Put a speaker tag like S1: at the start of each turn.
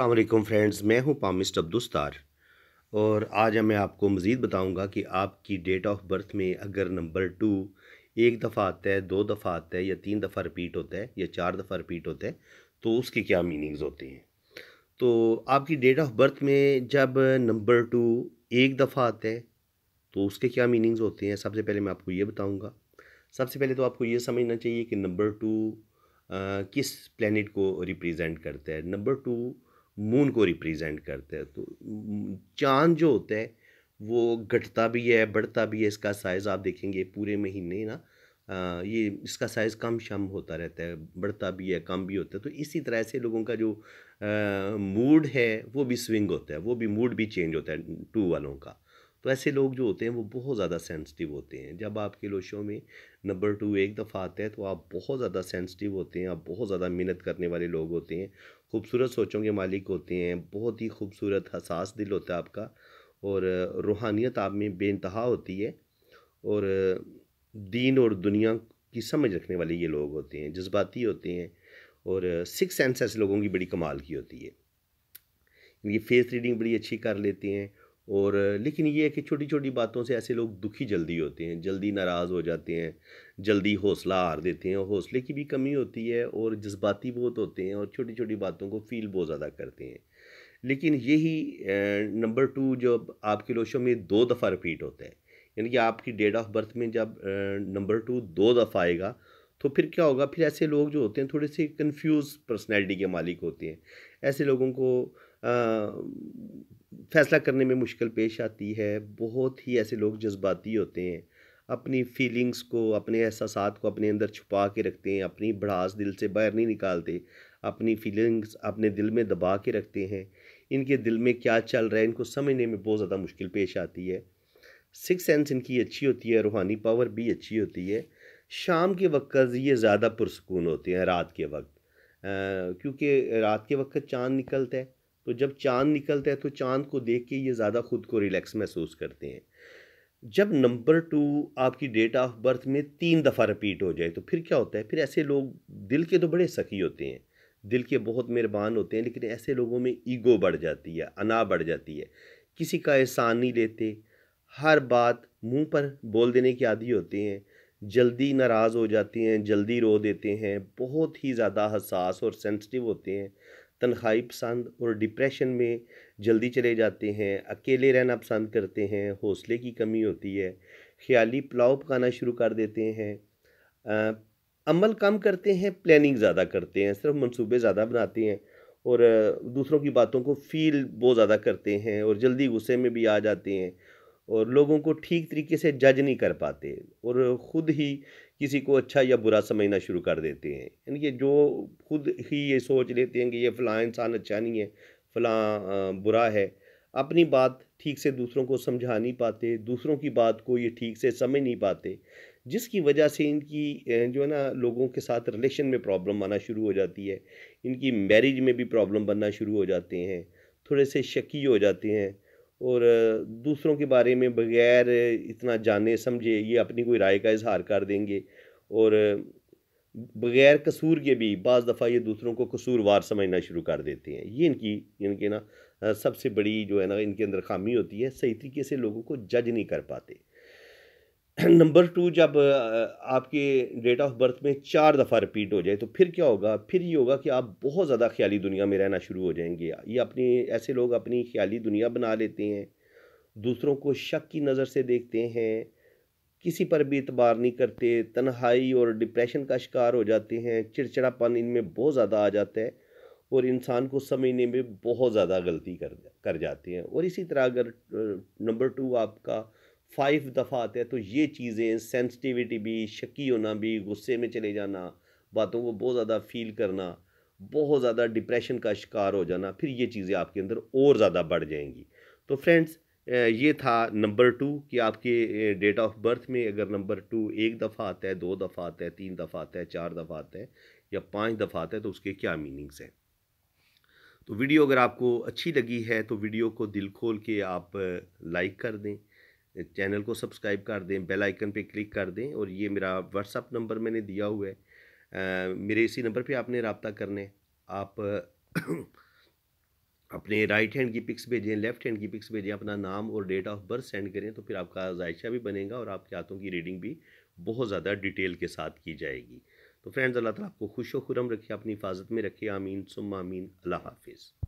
S1: अल्लाम फ्रेंड्स मैं हूं पामिस्ट अब्दुस्तार और आज मैं आपको मज़ीद बताऊंगा कि आपकी डेट ऑफ बर्थ में अगर नंबर टू एक दफ़ा आता है दो दफ़ा आता है या तीन दफ़ा रिपीट होता है या चार दफ़ा रिपीट होता है तो उसके क्या मीनिंग्स होते हैं तो आपकी डेट ऑफ बर्थ में जब नंबर टू एक दफ़ा आता है तो उसके क्या मीनिंग्स होते हैं सबसे पहले मैं आपको ये बताऊँगा सबसे पहले तो आपको ये समझना चाहिए कि नंबर टू किस प्लानट को रिप्रजेंट करता है नंबर टू मून को रिप्रेजेंट करते हैं तो चांद जो होता है वो घटता भी है बढ़ता भी है इसका साइज़ आप देखेंगे पूरे महीने ना ये इसका साइज़ कम शम होता रहता है बढ़ता भी है कम भी होता है तो इसी तरह से लोगों का जो मूड है वो भी स्विंग होता है वो भी मूड भी चेंज होता है टू वालों का तो ऐसे लोग जो होते हैं वो बहुत ज़्यादा सेंसिटिव होते हैं जब आपके लोशों में नंबर टू एक दफ़ा आता है तो आप बहुत ज़्यादा सेंसिटिव होते हैं आप बहुत ज़्यादा मेहनत करने वाले लोग होते हैं खूबसूरत सोचों के मालिक होते हैं बहुत ही खूबसूरत हसास दिल होता है आपका और रूहानियत आप में बेानतहा होती है और दीन और दुनिया की समझ रखने वाले ये लोग होते हैं जज्बाती होते हैं और सिक्स सेंस ऐसे लोगों की बड़ी कमाल की होती है ये फेस रीडिंग बड़ी अच्छी कर लेते हैं और लेकिन ये है कि छोटी छोटी बातों से ऐसे लोग दुखी जल्दी होते हैं जल्दी नाराज़ हो जाते हैं जल्दी हौसला हार देते हैं और हौसले की भी कमी होती है और जज्बाती बहुत होते हैं और छोटी छोटी बातों को फील बहुत ज़्यादा करते हैं लेकिन यही नंबर टू जो आपके लोशों में दो दफ़ा रिपीट होता है यानी कि आपकी डेट ऑफ बर्थ में जब नंबर टू दो दफ़ा आएगा तो फिर क्या होगा फिर ऐसे लोग जो होते हैं थोड़े से कन्फ्यूज़ पर्सनैलिटी के मालिक होते हैं ऐसे लोगों को फ़ैसला करने में मुश्किल पेश आती है बहुत ही ऐसे लोग जज्बाती होते हैं अपनी फीलिंग्स को अपने एहसास को अपने अंदर छुपा के रखते हैं अपनी भड़ास दिल से बाहर नहीं निकालते अपनी फीलिंग्स अपने दिल में दबा के रखते हैं इनके दिल में क्या चल रहा है इनको समझने में बहुत ज़्यादा मुश्किल पेश आती है सिक्स सेंस इनकी अच्छी होती है रूहानी पावर भी अच्छी होती है शाम के वक्त ये ज़्यादा पुरसकून होते हैं रात के वक्त क्योंकि रात के वक्त चाँद निकलता है तो जब चांद निकलता है तो चांद को देख के ये ज़्यादा ख़ुद को रिलैक्स महसूस करते हैं जब नंबर टू आपकी डेट ऑफ बर्थ में तीन दफ़ा रिपीट हो जाए तो फिर क्या होता है फिर ऐसे लोग दिल के तो बड़े सखी होते हैं दिल के बहुत मेहरबान होते हैं लेकिन ऐसे लोगों में ईगो बढ़ जाती है अना बढ़ जाती है किसी का एहसान नहीं लेते हर बात मुंह पर बोल देने के आदि होते हैं जल्दी नाराज़ हो जाते हैं जल्दी रो देते हैं बहुत ही ज़्यादा हसास और सेंसिटिव होते हैं तनखाई पसंद और डिप्रेशन में जल्दी चले जाते हैं अकेले रहना पसंद करते हैं हौसले की कमी होती है ख्याली पुलाव पकाना शुरू कर देते हैं आ, अमल कम करते हैं प्लानिंग ज़्यादा करते हैं सिर्फ मंसूबे ज़्यादा बनाते हैं और दूसरों की बातों को फील बहुत ज़्यादा करते हैं और जल्दी गुस्से में भी आ जाते हैं और लोगों को ठीक तरीके से जज नहीं कर पाते और ख़ुद ही किसी को अच्छा या बुरा समझना शुरू कर देते हैं यानी कि जो खुद ही ये सोच लेते हैं कि ये फ़लाँ इंसान अच्छा नहीं है फ़लाँ बुरा है अपनी बात ठीक से दूसरों को समझा नहीं पाते दूसरों की बात को ये ठीक से समझ नहीं पाते जिसकी वजह से इनकी जो है ना लोगों के साथ रिलेशन में प्रॉब्लम आना शुरू हो जाती है इनकी मैरिज में भी प्रॉब्लम बनना शुरू हो जाते हैं थोड़े से शकी हो जाते हैं और दूसरों के बारे में बगैर इतना जाने समझे ये अपनी कोई राय का इजहार कर देंगे और बगैर कसूर के भी बज़ दफ़ा ये दूसरों को कसूरवार समझना शुरू कर देते हैं ये इनकी इनके ना सबसे बड़ी जो है ना इनके अंदर खामी होती है सही तरीके से लोगों को जज नहीं कर पाते नंबर टू जब आपके डेट ऑफ बर्थ में चार दफ़ा रिपीट हो जाए तो फिर क्या होगा फिर ये होगा कि आप बहुत ज़्यादा ख्याली दुनिया में रहना शुरू हो जाएंगे ये अपनी ऐसे लोग अपनी ख्याली दुनिया बना लेते हैं दूसरों को शक की नज़र से देखते हैं किसी पर भी इतबार नहीं करते तन्हाई और डिप्रेशन का शिकार हो जाते हैं चिड़चिड़ापन इनमें बहुत ज़्यादा आ जाता है और इंसान को समझने में बहुत ज़्यादा गलती कर कर जाते हैं और इसी तरह अगर नंबर टू आपका फाइव दफ़ा आते हैं तो ये चीज़ें सेंसिटिविटी भी शकी होना भी गुस्से में चले जाना बातों को बहुत ज़्यादा फील करना बहुत ज़्यादा डिप्रेशन का शिकार हो जाना फिर ये चीज़ें आपके अंदर और ज़्यादा बढ़ जाएंगी तो फ्रेंड्स ये था नंबर टू कि आपके डेट ऑफ बर्थ में अगर नंबर टू एक दफ़ा आता है दो दफ़ा आता है तीन दफ़ा आता है चार दफ़ा आता है या पाँच दफ़ा आता है तो उसके क्या मीनिंग्स हैं तो वीडियो अगर आपको अच्छी लगी है तो वीडियो को दिल खोल के आप लाइक कर दें चैनल को सब्सक्राइब कर दें बेल आइकन पे क्लिक कर दें और ये मेरा व्हाट्सअप नंबर मैंने दिया हुआ है आ, मेरे इसी नंबर पे आपने रबता करना है आप अपने राइट हैंड की पिक्स भेजें लेफ्ट हैंड की पिक्स भेजें अपना नाम और डेट ऑफ बर्थ सेंड करें तो फिर आपका जायशा भी बनेगा और आपके हाथों की रीडिंग भी बहुत ज़्यादा डिटेल के साथ की जाएगी तो फ्रेंड्स अल्लाह तक आपको खुश व खुरम रखे अपनी हिफाजत में रखे आमीन सुम आमीन अल्लाह हाफिज़